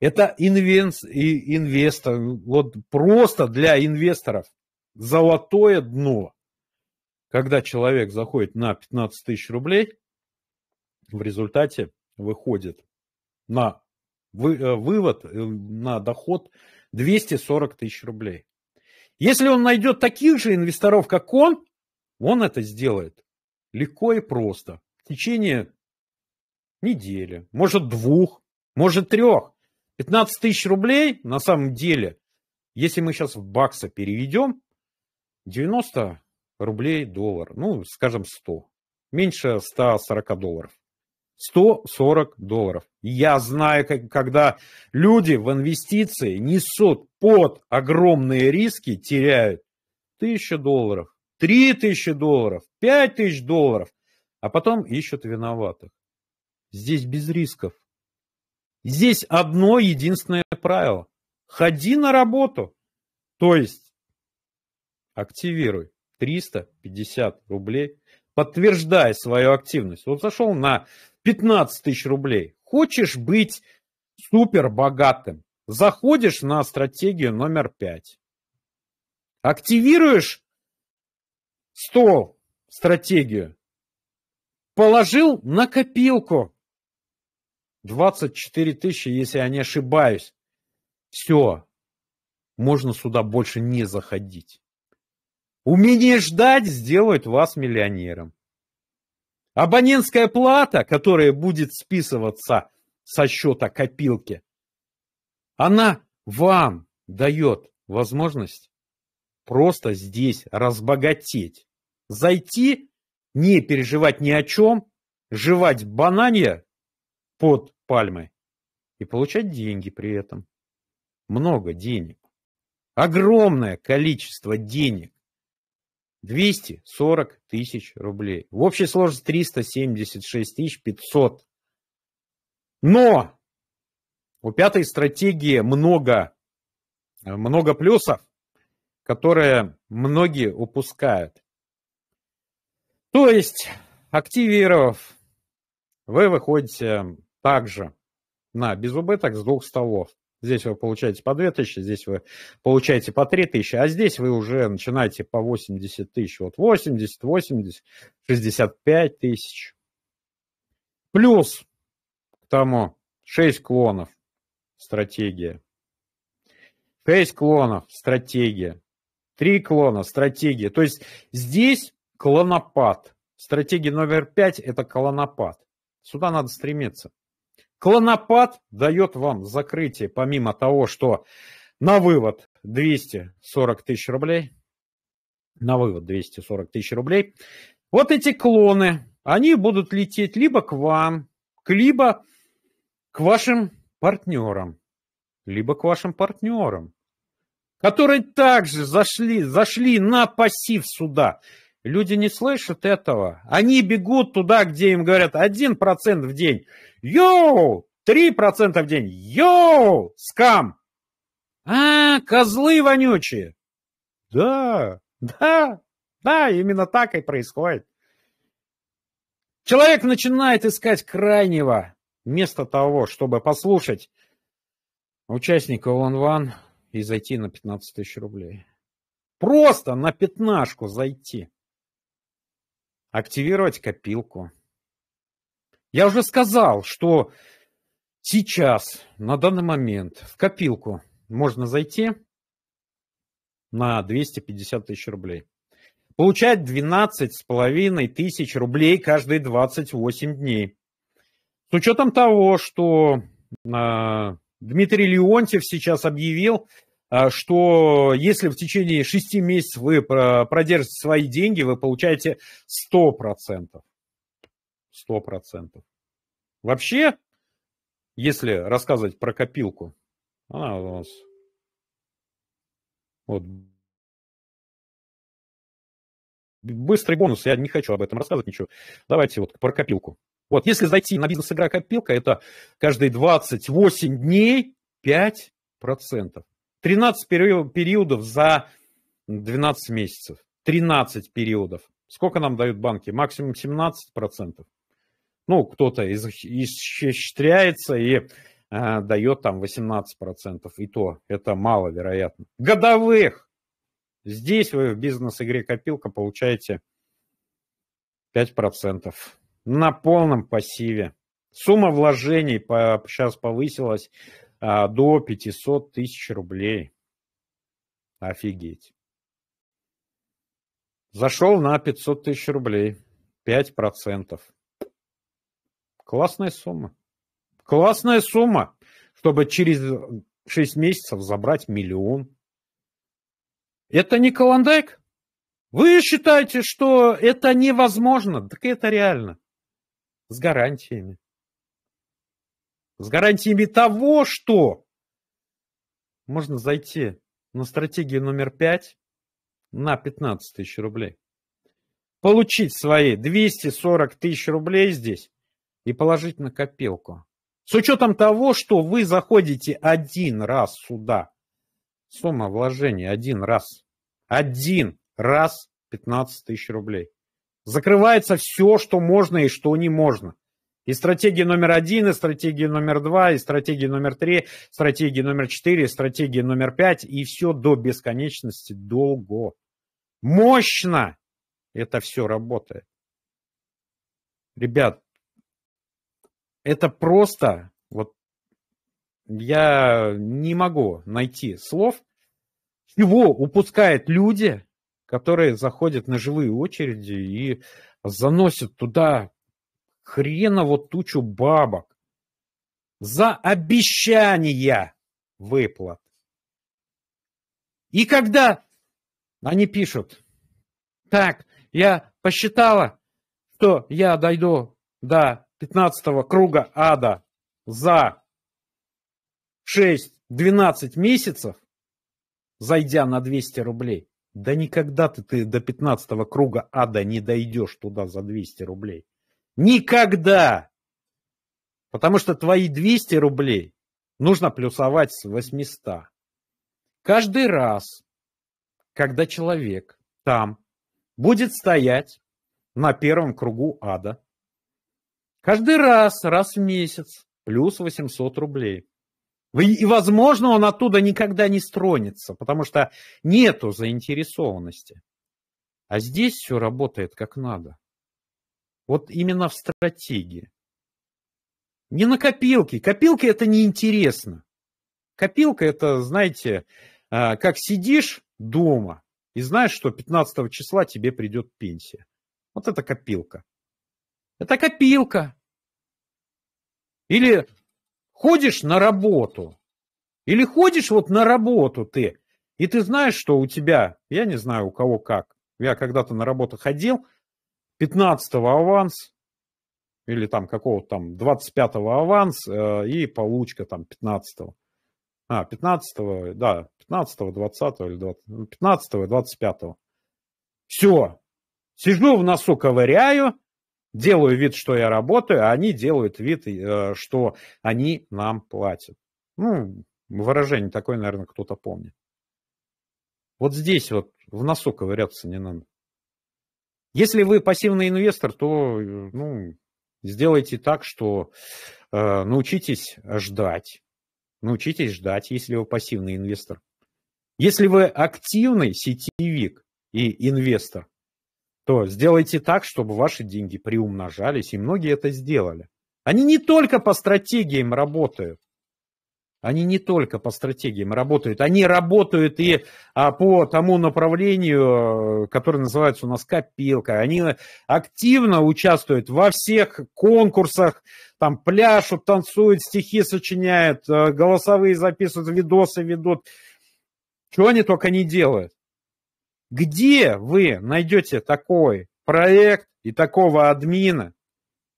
Это инвенс, и инвестор, вот просто для инвесторов золотое дно. Когда человек заходит на 15 тысяч рублей, в результате выходит на вы, э, вывод, э, на доход 240 тысяч рублей. Если он найдет таких же инвесторов, как он, он это сделает легко и просто в течение недели, может двух, может трех. 15 тысяч рублей на самом деле, если мы сейчас в бакса переведем, 90 рублей доллар, ну, скажем, 100. Меньше 140 долларов. 140 долларов. Я знаю, как, когда люди в инвестиции несут под огромные риски, теряют 1000 долларов, 3 тысячи долларов, 5 тысяч долларов, а потом ищут виноватых. Здесь без рисков. Здесь одно единственное правило. Ходи на работу, то есть активируй 350 рублей, подтверждая свою активность. Вот зашел на 15 тысяч рублей. Хочешь быть супер богатым, заходишь на стратегию номер 5. Активируешь стол, стратегию, положил на копилку. 24 тысячи, если я не ошибаюсь. Все, можно сюда больше не заходить. Умение ждать сделает вас миллионером. Абонентская плата, которая будет списываться со счета копилки, она вам дает возможность просто здесь разбогатеть. Зайти, не переживать ни о чем, жевать бананья под пальмой и получать деньги при этом. Много денег. Огромное количество денег. 240 тысяч рублей. В общей сложности 376 тысяч 500. Но у пятой стратегии много, э, много плюсов которое многие упускают. То есть, активировав, вы выходите также на безубыток с двух столов. Здесь вы получаете по тысячи, здесь вы получаете по тысячи, а здесь вы уже начинаете по 80 тысяч. Вот 80, 80, 65 тысяч. Плюс к тому 6 клонов стратегия. 6 клонов стратегия. Три клона, стратегия. То есть здесь клонопад. Стратегия номер пять – это клонопад. Сюда надо стремиться. Клонопад дает вам закрытие, помимо того, что на вывод 240 тысяч рублей, на вывод 240 тысяч рублей, вот эти клоны, они будут лететь либо к вам, либо к вашим партнерам, либо к вашим партнерам которые также зашли, зашли на пассив суда. Люди не слышат этого. Они бегут туда, где им говорят 1% в день. Йоу! 3% в день. Йоу! Скам! А, козлы вонючие. Да, да, да, именно так и происходит. Человек начинает искать крайнего, вместо того, чтобы послушать участника One Ван, и зайти на 15 тысяч рублей. Просто на пятнашку зайти. Активировать копилку. Я уже сказал, что сейчас, на данный момент, в копилку можно зайти на 250 тысяч рублей. Получать 12 с половиной тысяч рублей каждые 28 дней. С учетом того, что а, Дмитрий Леонтьев сейчас объявил, а, что если в течение 6 месяцев вы продержите свои деньги, вы получаете 100%. 100%. Вообще, если рассказывать про копилку, она у нас вот быстрый бонус, я не хочу об этом рассказывать ничего. Давайте вот про копилку. Вот, если зайти на бизнес игра копилка, это каждые 28 дней 5%. 13 периодов за 12 месяцев. 13 периодов. Сколько нам дают банки? Максимум 17%. Ну, кто-то исчеряется и э, дает там 18%. И то это маловероятно. Годовых. Здесь вы в бизнес-игре копилка получаете 5% на полном пассиве. Сумма вложений по, сейчас повысилась а, до 500 тысяч рублей. Офигеть. Зашел на 500 тысяч рублей. 5%. Классная сумма. Классная сумма, чтобы через 6 месяцев забрать миллион. Это не Колондайк? Вы считаете, что это невозможно? Так это реально. С гарантиями. С гарантиями того, что можно зайти на стратегию номер 5 на 15 тысяч рублей. Получить свои 240 тысяч рублей здесь и положить на копилку. С учетом того, что вы заходите один раз сюда, сумма вложения один раз, один раз 15 тысяч рублей. Закрывается все, что можно и что не можно. И стратегия номер один, и стратегия номер два, и стратегия номер три, стратегия номер четыре, стратегия номер пять, и все до бесконечности долго. Мощно это все работает. Ребят, это просто, вот я не могу найти слов, чего упускают люди, которые заходят на живые очереди и заносят туда хреново тучу бабок за обещания выплат. И когда они пишут, так, я посчитала, что я дойду до 15 круга ада за 6-12 месяцев, зайдя на 200 рублей, да никогда ты, ты до 15 круга ада не дойдешь туда за 200 рублей. Никогда! Потому что твои 200 рублей нужно плюсовать с 800. Каждый раз, когда человек там будет стоять на первом кругу ада, каждый раз, раз в месяц, плюс 800 рублей – и, возможно, он оттуда никогда не стронется, потому что нету заинтересованности. А здесь все работает как надо. Вот именно в стратегии. Не на копилке. Копилки это неинтересно. Копилка это, знаете, а, как сидишь дома и знаешь, что 15 числа тебе придет пенсия. Вот это копилка. Это копилка. Или ходишь на работу, или ходишь вот на работу ты, и ты знаешь, что у тебя, я не знаю у кого как, я когда-то на работу ходил, 15-го аванс, или там какого-то там 25-го аванс, э, и получка там 15-го. А, 15-го, да, 15-го, 20-го или 20 15-го, 25-го. Все. Сижу в носу, ковыряю, делаю вид, что я работаю, а они делают вид, э, что они нам платят. Ну, выражение такое, наверное, кто-то помнит. Вот здесь вот в носу ковыряться не надо. Если вы пассивный инвестор, то э, ну, сделайте так, что э, научитесь ждать. Научитесь ждать, если вы пассивный инвестор. Если вы активный сетевик и инвестор, то сделайте так, чтобы ваши деньги приумножались, и многие это сделали. Они не только по стратегиям работают. Они не только по стратегиям работают, они работают и а, по тому направлению, э, которое называется у нас копилка. Они активно участвуют во всех конкурсах, там пляшут, танцуют, стихи сочиняют, э, голосовые записывают, видосы ведут. Чего они только не делают. Где вы найдете такой проект и такого админа,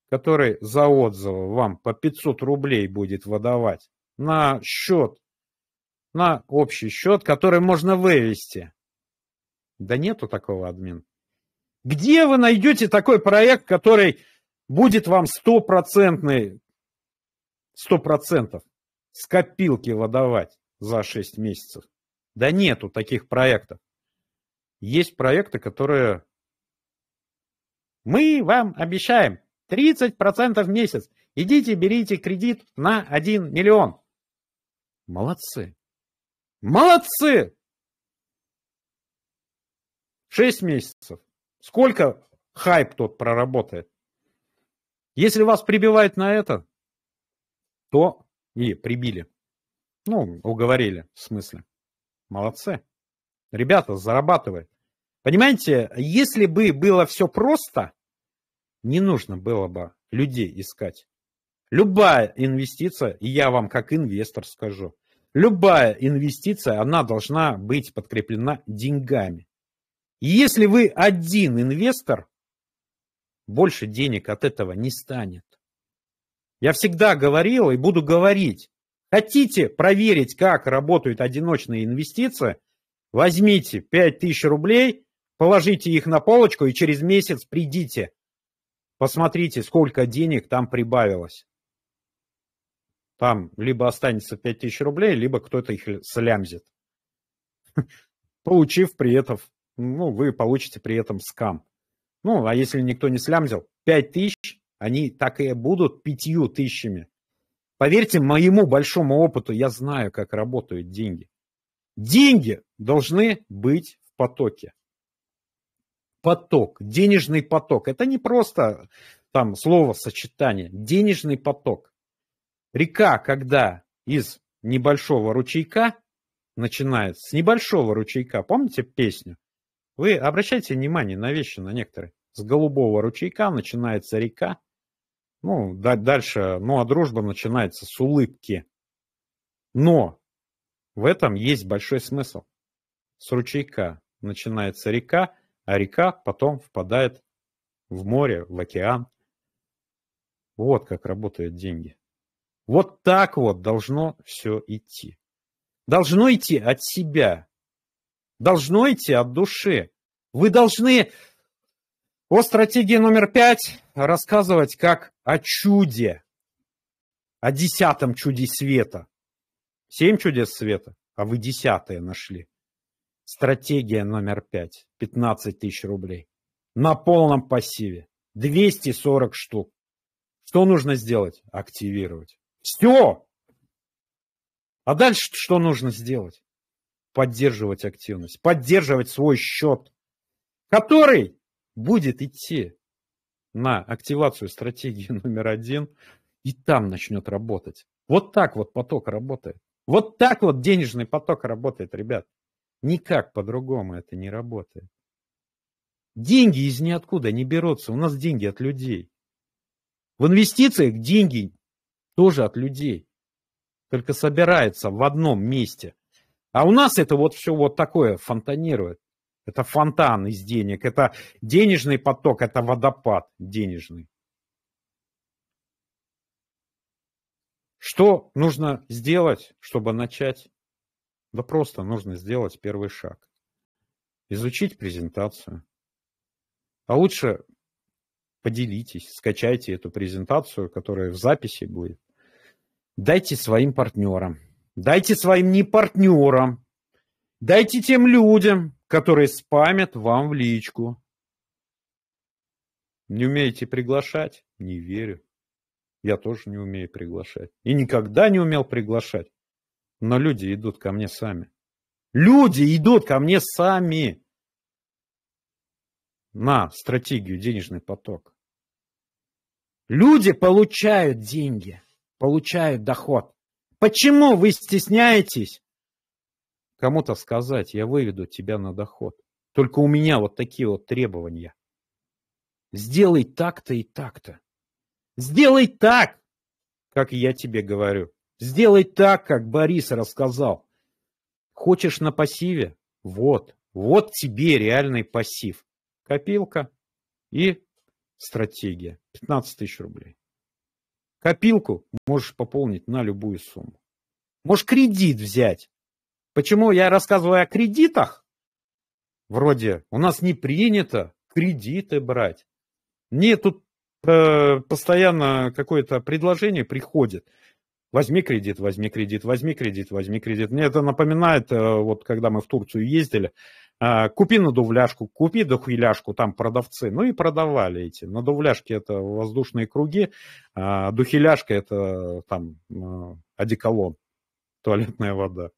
который за отзывы вам по 500 рублей будет выдавать на счет, на общий счет, который можно вывести? Да нету такого админа. Где вы найдете такой проект, который будет вам стопроцентный, сто процентов с копилки выдавать за 6 месяцев? Да нету таких проектов. Есть проекты, которые... Мы вам обещаем 30% в месяц. Идите, берите кредит на 1 миллион. Молодцы. Молодцы! 6 месяцев. Сколько хайп тот проработает? Если вас прибивает на это, то и прибили. Ну, уговорили, в смысле. Молодцы. Ребята, зарабатывай. Понимаете, если бы было все просто, не нужно было бы людей искать. Любая инвестиция, и я вам как инвестор скажу, любая инвестиция, она должна быть подкреплена деньгами. И если вы один инвестор, больше денег от этого не станет. Я всегда говорил и буду говорить, хотите проверить, как работают одиночные инвестиции, возьмите 5000 рублей – Положите их на полочку и через месяц придите. Посмотрите, сколько денег там прибавилось. Там либо останется 5000 рублей, либо кто-то их слямзит. [laughs] Получив при этом, ну, вы получите при этом скам. Ну, а если никто не слямзил, 5000, они так и будут пятью тысячами. Поверьте моему большому опыту, я знаю, как работают деньги. Деньги должны быть в потоке поток, денежный поток. Это не просто там слово сочетание, денежный поток. Река, когда из небольшого ручейка начинает, с небольшого ручейка, помните песню? Вы обращайте внимание на вещи, на некоторые. С голубого ручейка начинается река, ну, дальше, ну, а дружба начинается с улыбки. Но в этом есть большой смысл. С ручейка начинается река, а река потом впадает в море, в океан. Вот как работают деньги. Вот так вот должно все идти. Должно идти от себя. Должно идти от души. Вы должны о стратегии номер пять рассказывать как о чуде, о десятом чуде света. Семь чудес света, а вы десятое нашли. Стратегия номер пять. 15 тысяч рублей. На полном пассиве. 240 штук. Что нужно сделать? Активировать. Все! А дальше что нужно сделать? Поддерживать активность. Поддерживать свой счет, который будет идти на активацию стратегии [laughs] номер один и там начнет работать. Вот так вот поток работает. Вот так вот денежный поток работает, ребят. Никак по-другому это не работает. Деньги из ниоткуда не берутся. У нас деньги от людей. В инвестициях деньги тоже от людей. Только собираются в одном месте. А у нас это вот все вот такое фонтанирует. Это фонтан из денег, это денежный поток, это водопад денежный. Что нужно сделать, чтобы начать? Да просто нужно сделать первый шаг. Изучить презентацию. А лучше поделитесь, скачайте эту презентацию, которая в записи будет. Дайте своим партнерам. Дайте своим не партнерам. Дайте тем людям, которые спамят вам в личку. Не умеете приглашать? Не верю. Я тоже не умею приглашать. И никогда не умел приглашать. Но люди идут ко мне сами. Люди идут ко мне сами на стратегию денежный поток. Люди получают деньги, получают доход. Почему вы стесняетесь кому-то сказать, я выведу тебя на доход? Только у меня вот такие вот требования. Сделай так-то и так-то. Сделай так, как я тебе говорю. Сделай так, как Борис рассказал. Хочешь на пассиве? Вот, вот тебе реальный пассив. Копилка и стратегия. 15 тысяч рублей. Копилку можешь пополнить на любую сумму. Можешь кредит взять. Почему я рассказываю о кредитах? Вроде у нас не принято кредиты брать. Мне тут э, постоянно какое-то предложение приходит. Возьми кредит, возьми кредит, возьми кредит, возьми кредит. Мне это напоминает, э, вот когда мы в Турцию ездили, э, купи надувляшку, купи духиляшку, там продавцы, ну и продавали эти. Надувляшки – это воздушные круги, а духиляшка – это там э, одеколон, туалетная вода.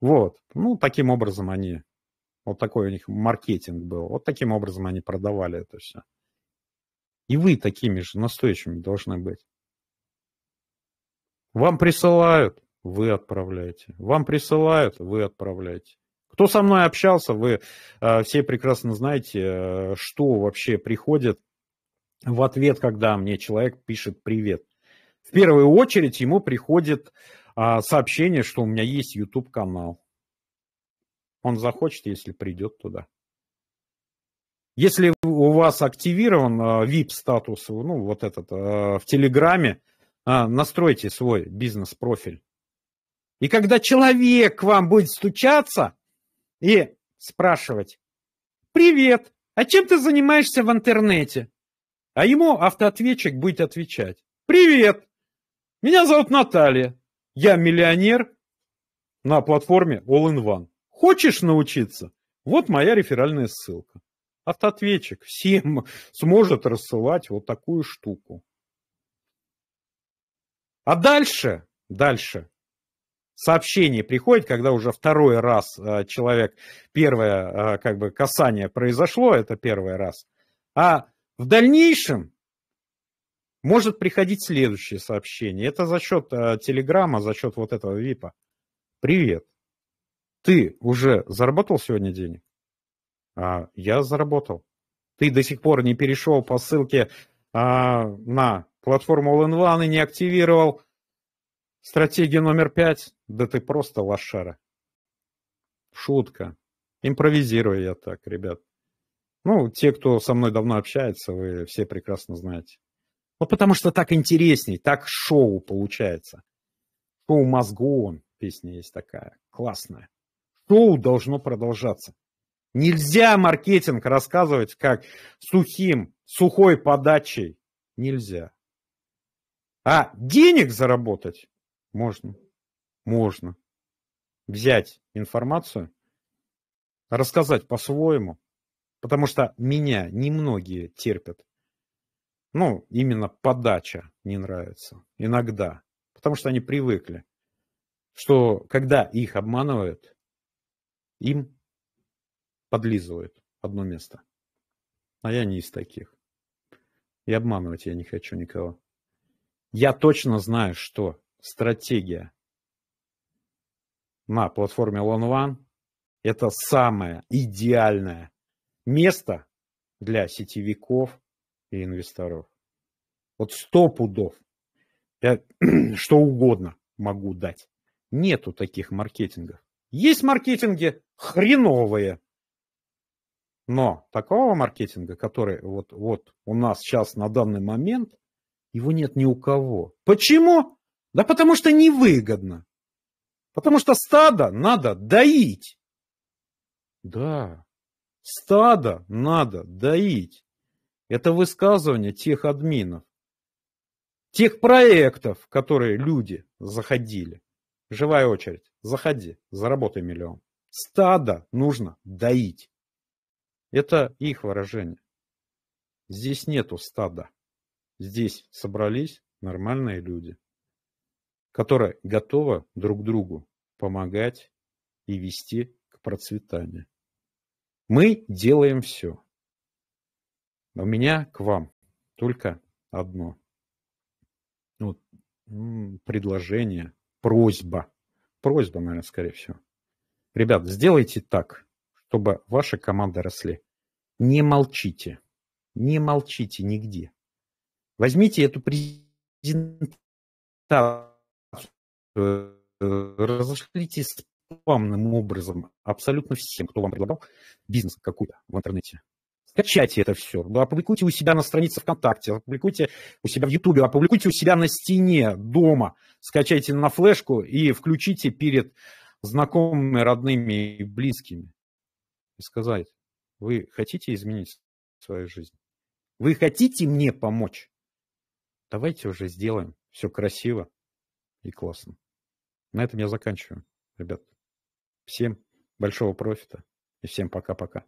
Вот, ну таким образом они, вот такой у них маркетинг был, вот таким образом они продавали это все. И вы такими же настойчивыми должны быть. Вам присылают, вы отправляете. Вам присылают, вы отправляете. Кто со мной общался, вы э, все прекрасно знаете, э, что вообще приходит в ответ, когда мне человек пишет привет. В первую очередь ему приходит э, сообщение, что у меня есть YouTube-канал. Он захочет, если придет туда. Если у вас активирован э, VIP-статус, ну, вот этот, э, в Телеграме, а, настройте свой бизнес-профиль. И когда человек к вам будет стучаться и спрашивать, привет, а чем ты занимаешься в интернете? А ему автоответчик будет отвечать, привет, меня зовут Наталья, я миллионер на платформе All-in-One. Хочешь научиться? Вот моя реферальная ссылка. Автоответчик всем [laughs] сможет рассылать вот такую штуку. А дальше, дальше сообщение приходит, когда уже второй раз э, человек, первое э, как бы касание произошло, это первый раз, а в дальнейшем может приходить следующее сообщение. Это за счет э, телеграмма, за счет вот этого випа. Привет. Ты уже заработал сегодня денег? А, я заработал. Ты до сих пор не перешел по ссылке а, на платформу All-in-One и не активировал стратегию номер пять, да ты просто лошара. Шутка. Импровизирую я так, ребят. Ну, те, кто со мной давно общается, вы все прекрасно знаете. Ну, потому что так интересней, так шоу получается. Шоу мозгу, песня есть такая, классная. Шоу должно продолжаться. Нельзя маркетинг рассказывать как сухим, сухой подачей. Нельзя. А денег заработать можно. Можно. Взять информацию, рассказать по-своему, потому что меня немногие терпят. Ну, именно подача не нравится. Иногда. Потому что они привыкли, что когда их обманывают, им подлизывают одно место. А я не из таких. И обманывать я не хочу никого. Я точно знаю, что стратегия на платформе Lone это самое идеальное место для сетевиков и инвесторов. Вот сто пудов, я [clears throat] что угодно могу дать. Нету таких маркетингов. Есть маркетинги хреновые, но такого маркетинга, который вот, вот у нас сейчас на данный момент – его нет ни у кого. Почему? Да потому что невыгодно. Потому что стадо надо доить. Да, стадо надо доить. Это высказывание тех админов, тех проектов, которые люди заходили. Живая очередь. Заходи, заработай миллион. Стадо нужно доить. Это их выражение. Здесь нету стада. Здесь собрались нормальные люди, которые готовы друг другу помогать и вести к процветанию. Мы делаем все. А у меня к вам только одно. Вот, предложение, просьба. Просьба, наверное, скорее всего. Ребят, сделайте так, чтобы ваши команды росли. Не молчите. Не молчите нигде. Возьмите эту презентацию, э, разошлите спамным образом абсолютно всем, кто вам предлагал бизнес какой-то в интернете. Скачайте это все, опубликуйте у себя на странице ВКонтакте, опубликуйте у себя в Ютубе, опубликуйте у себя на стене дома, скачайте на флешку и включите перед знакомыми, родными и близкими. И сказать, вы хотите изменить свою жизнь? Вы хотите мне помочь? Давайте уже сделаем все красиво и классно. На этом я заканчиваю, ребят. Всем большого профита и всем пока-пока.